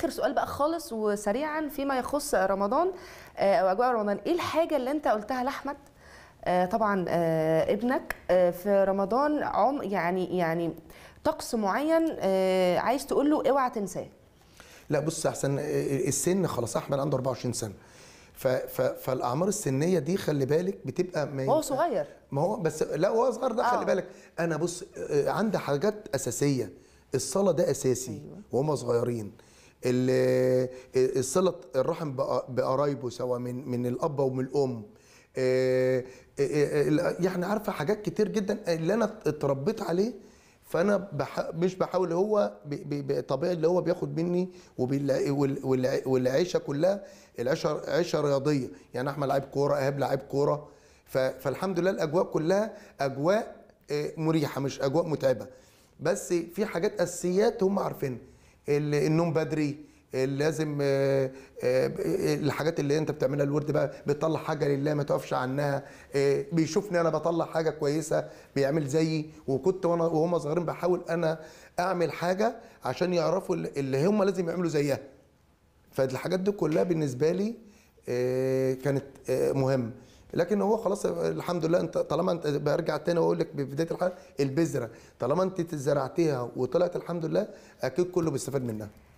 اخر سؤال بقى خالص وسريعا فيما يخص رمضان آه، او اجواء رمضان ايه الحاجه اللي انت قلتها لاحمد آه، طبعا آه، ابنك في رمضان عم يعني يعني طقس معين عايز تقول له اوعى تنساه لا بص احسن السن خلاص احمد عنده 24 سنه ف ف فالاعمار السنيه دي خلي بالك بتبقى ما هو صغير ما هو بس لا هو صغير ده آه. خلي بالك انا بص عندي حاجات اساسيه الصلاه ده اساسي أيوة. وهم صغيرين صله الرحم بقرايبه سواء من من الاب ومن الام آه، آه، آه، يعني عارفه حاجات كتير جدا اللي انا اتربيت عليه فانا بح... مش بحاول هو بطبيعي اللي هو بياخد مني والعيشه كلها العيشه عيشه رياضيه يعني احمد لعيب كوره ايهاب لعيب كوره فالحمد لله الاجواء كلها اجواء مريحه مش اجواء متعبه بس في حاجات اساسيات هم عارفينها النوم بدري لازم آه، آه، الحاجات اللي انت بتعملها الورد بقى بتطلع حاجه لله ما تقفش عنها آه، بيشوفني انا بطلع حاجه كويسه بيعمل زيي وكنت وانا وهم صغيرين بحاول انا اعمل حاجه عشان يعرفوا اللي هم لازم يعملوا زيها فالحاجات دي كلها بالنسبه لي كانت مهمه لكن هو خلاص الحمد لله انت طالما انت برجع تاني واقول لك ببدايه الحلقه البذره طالما انت زرعتيها وطلعت الحمد لله اكيد كله بيستفاد منها